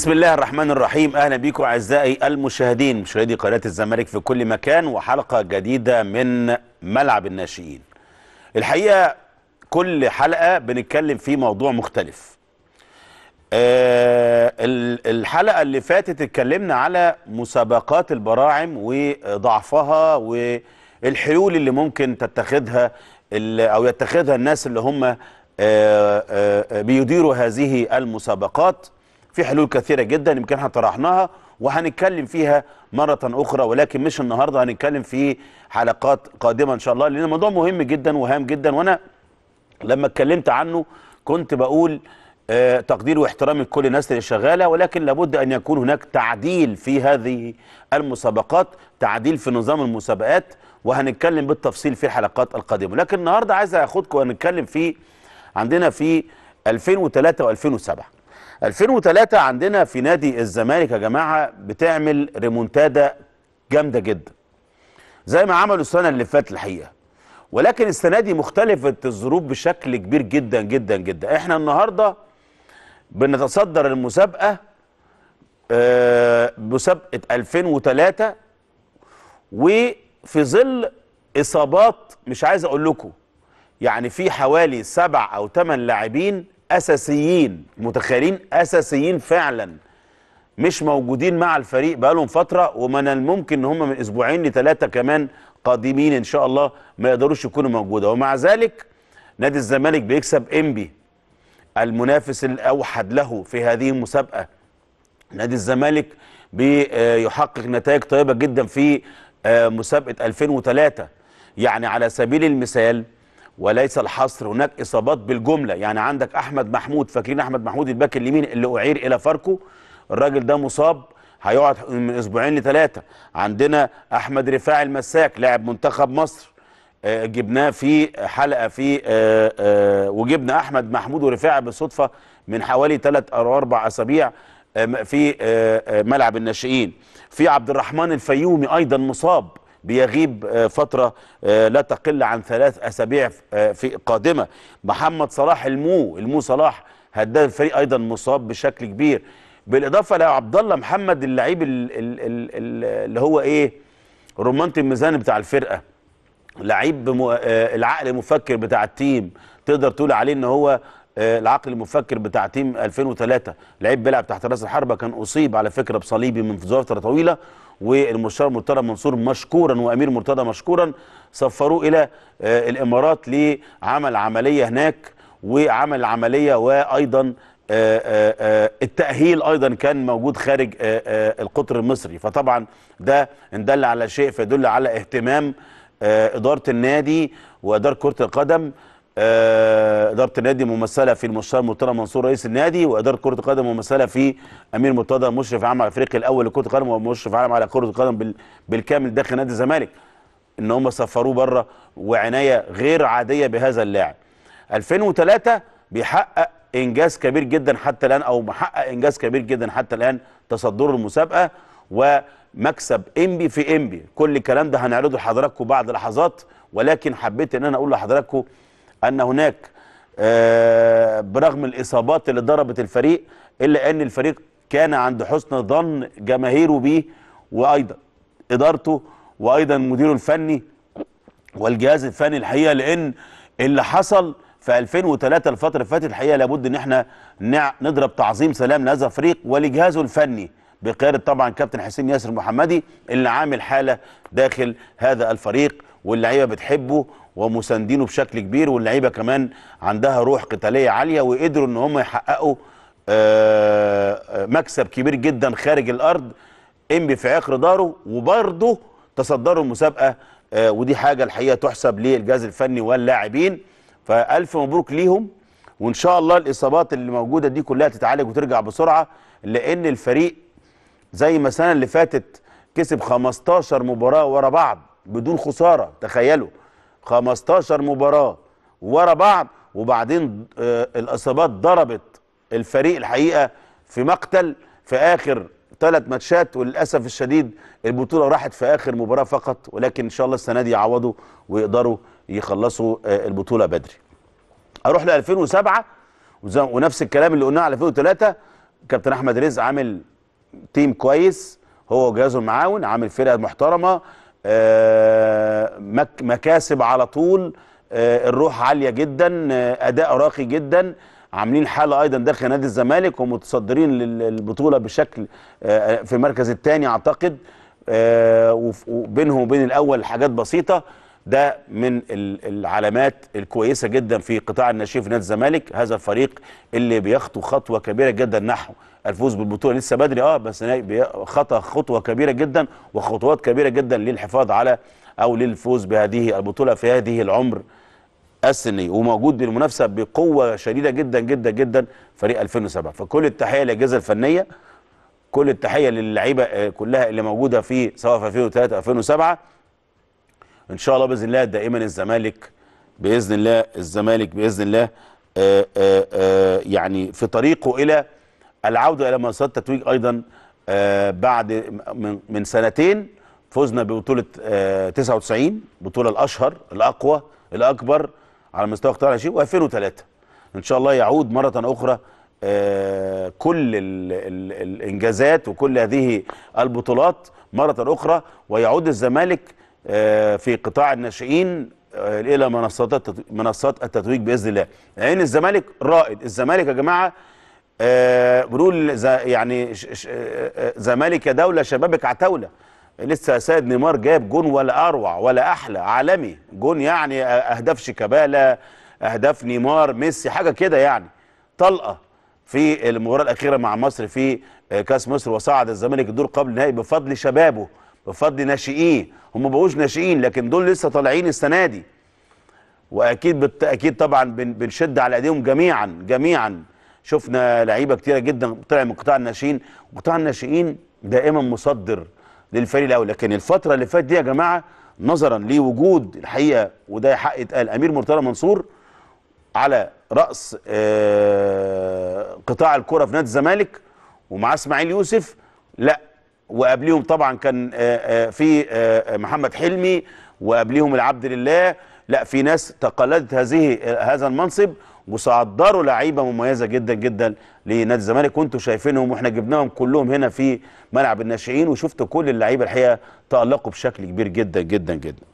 بسم الله الرحمن الرحيم اهلا بكم اعزائي المشاهدين مشاهدي قناه الزمالك في كل مكان وحلقه جديده من ملعب الناشئين. الحقيقه كل حلقه بنتكلم في موضوع مختلف. أه الحلقه اللي فاتت اتكلمنا على مسابقات البراعم وضعفها والحلول اللي ممكن تتخذها او يتخذها الناس اللي هم أه أه, آه، بيديروا هذه المسابقات. في حلول كثيره جدا يمكن احنا طرحناها وهنتكلم فيها مره اخرى ولكن مش النهارده هنتكلم في حلقات قادمه ان شاء الله لان الموضوع مهم جدا وهام جدا وانا لما اتكلمت عنه كنت بقول آه، تقدير واحترام لكل الناس اللي شغاله ولكن لابد ان يكون هناك تعديل في هذه المسابقات تعديل في نظام المسابقات وهنتكلم بالتفصيل في الحلقات القادمه لكن النهارده عايز اخدكم ونتكلم في عندنا في 2003 و2007 2003 عندنا في نادي الزمالك يا جماعه بتعمل ريمونتادا جامده جدا زي ما عملوا السنه اللي فاتت الحقيقه ولكن السنه دي مختلفه الظروف بشكل كبير جدا جدا جدا احنا النهارده بنتصدر المسابقه آه، مسابقه 2003 وفي ظل اصابات مش عايز اقول لكم يعني في حوالي سبع او ثمان لاعبين اساسيين متخيلين اساسيين فعلا مش موجودين مع الفريق بقالهم فتره ومن الممكن ان هم من اسبوعين لثلاثه كمان قادمين ان شاء الله ما يقدروش يكونوا موجوده ومع ذلك نادي الزمالك بيكسب انبي المنافس الاوحد له في هذه المسابقه نادي الزمالك بيحقق آه، نتائج طيبه جدا في آه، مسابقه 2003 يعني على سبيل المثال وليس الحصر هناك اصابات بالجمله يعني عندك احمد محمود فاكرين احمد محمود الباك اليمين اللي اعير الى فاركو الراجل ده مصاب هيقعد من اسبوعين لثلاثه عندنا احمد رفاعي المساك لاعب منتخب مصر آه، جبناه في حلقه في آه، آه، وجبنا احمد محمود ورفاعي بالصدفه من حوالي ثلاث او اربع اسابيع في ملعب الناشئين في عبد الرحمن الفيومي ايضا مصاب بيغيب آه، فترة آه، لا تقل عن ثلاث أسابيع آه، في قادمة محمد صلاح المو المو صلاح هداف الفريق أيضا مصاب بشكل كبير بالإضافة لعبد الله محمد اللعيب اللي هو إيه رمانة الميزان بتاع الفرقة لعيب العقل المفكر بتاع التيم تقدر تقول عليه ان هو العقل المفكر بتاع تيم 2003 لعيب بيلعب تحت راس الحربه كان اصيب على فكره بصليبي من فتره طويله والمستشار مرتضى منصور مشكورا وامير مرتضى مشكورا سفروه الى آه، الامارات لعمل عمليه هناك وعمل عمليه وايضا آه، آه، التأهيل أيضا كان موجود خارج القطر المصري فطبعا ده إن دل على شيء فيدل على اهتمام إدارة النادي وإدارة كرة القدم آه، اداره النادي ممثله في المستشار مرتضى منصور رئيس النادي واداره كره القدم ممثله في امير مرتضى مشرف عام افريقيا الاول لكره القدم ومشرف عام على كره القدم بالكامل داخل نادي الزمالك ان هم سفروه بره وعنايه غير عاديه بهذا اللاعب 2003 بيحقق انجاز كبير جدا حتى الان او محقق انجاز كبير جدا حتى الان تصدر المسابقه ومكسب انبي في انبي كل الكلام ده هنعرضه لحضراتكم بعد لحظات ولكن حبيت ان انا اقول لحضراتكم ان هناك آه، برغم الاصابات اللي ضربت الفريق الا ان الفريق كان عند حسن ظن جماهيره بيه وايضا ادارته وايضا مديره الفني والجهاز الفني الحقيقه لان اللي حصل في 2003 الفتره اللي فاتت الحقيقه لابد ان احنا نضرب تعظيم سلام لهذا الفريق ولجهازه الفني بقياده طبعا كابتن حسين ياسر محمدي اللي عامل حاله داخل هذا الفريق واللعيبه بتحبه ومساندينه بشكل كبير واللعيبه كمان عندها روح قتاليه عاليه وقدروا ان هم يحققوا آه، آه، مكسب كبير جدا خارج الارض انبي في عقر داره وبرضه تصدروا المسابقه آه، ودي حاجه الحقيقه تحسب للجهاز الفني واللاعبين فالف مبروك ليهم وان شاء الله الاصابات اللي موجوده دي كلها تتعالج وترجع بسرعه لان الفريق زي ما السنه اللي فاتت كسب 15 مباراه ورا بعض بدون خساره تخيلوا 15 مباراه ورا بعض وبعدين آه، الاصابات ضربت الفريق الحقيقه في مقتل في اخر ثلاث ماتشات وللاسف الشديد البطوله راحت في اخر مباراه فقط ولكن ان شاء الله السنه دي يعوضوا ويقدروا يخلصوا آه، البطوله بدري. اروح ل 2007 ونفس الكلام اللي قلناه على 2003 كابتن احمد رزق عامل تيم كويس هو وجهازه المعاون عامل فرقه محترمه آه، مكاسب على طول آه، الروح عالية جدا آه، أداء راقي جدا عاملين حالة أيضا داخل نادي الزمالك ومتصدرين للبطولة بشكل في المركز الثاني أعتقد وبينهم وبين الأول حاجات بسيطة ده من العلامات الكويسه جدا في قطاع الناشئين في نادي الزمالك هذا الفريق اللي بيخطو خطوه كبيره جدا نحو الفوز بالبطوله لسه بدري اه بس خطى خطوه كبيره جدا وخطوات كبيره جدا للحفاظ على او للفوز بهذه البطوله في هذه العمر السني وموجود بالمنافسه بقوه شديده جدا جدا جدا فريق 2007 فكل التحيه للاجهزه الفنيه كل التحيه للعيبه آه، كلها اللي موجوده في سواء في 2003 2007 ان شاء الله باذن الله دائما الزمالك باذن الله الزمالك باذن الله آآ آه، آآ آه، آه، يعني في طريقه الى العوده الى مسار التتويج ايضا بعد من, من سنتين فزنا ببطوله 99 بطوله الاشهر الاقوى الاكبر على مستوى قطاع الناشئين و2003 ان شاء الله يعود مره اخرى كل الانجازات وكل هذه البطولات مره اخرى ويعود الزمالك آه، في قطاع الناشئين آه، الى منصات منصات التتويج باذن الله لان يعني الزمالك رائد الزمالك يا جماعه آه، بنقول يعني زمالك يا دوله شبابك عتاوله لسه سيد نيمار جاب جون ولا اروع ولا احلى عالمي جون يعني اهداف شيكابالا اهداف نيمار ميسي حاجه كده يعني طلقه في المباراه الاخيره مع مصر في كاس مصر وصعد الزمالك الدور قبل النهائي بفضل شبابه بفضل ناشئيه هم ما بقوش ناشئين لكن دول لسه طالعين السنه دي واكيد بالتاكيد طبعا بنشد على ايديهم جميعا جميعا شفنا لعيبه كتيره جدا طلع من قطاع الناشئين قطاع الناشئين دائما مصدر للفريق الاول لكن الفتره اللي فاتت دي يا جماعه نظرا لوجود الحقيقه وده حق يتقال امير مرتضى منصور على راس آه، قطاع الكره في نادي الزمالك ومعاه اسماعيل يوسف لا وقبليهم طبعا كان آه، آه، في آه، محمد حلمي وقبليهم العبد لله لا في ناس تقلدت هذه هذا المنصب وصدروا لعيبه مميزه جدا جدا لنادي الزمالك وانتم شايفينهم واحنا جبناهم كلهم هنا في ملعب الناشئين وشفتوا كل اللعيبه الحقيقه تالقوا بشكل كبير جدا جدا جدا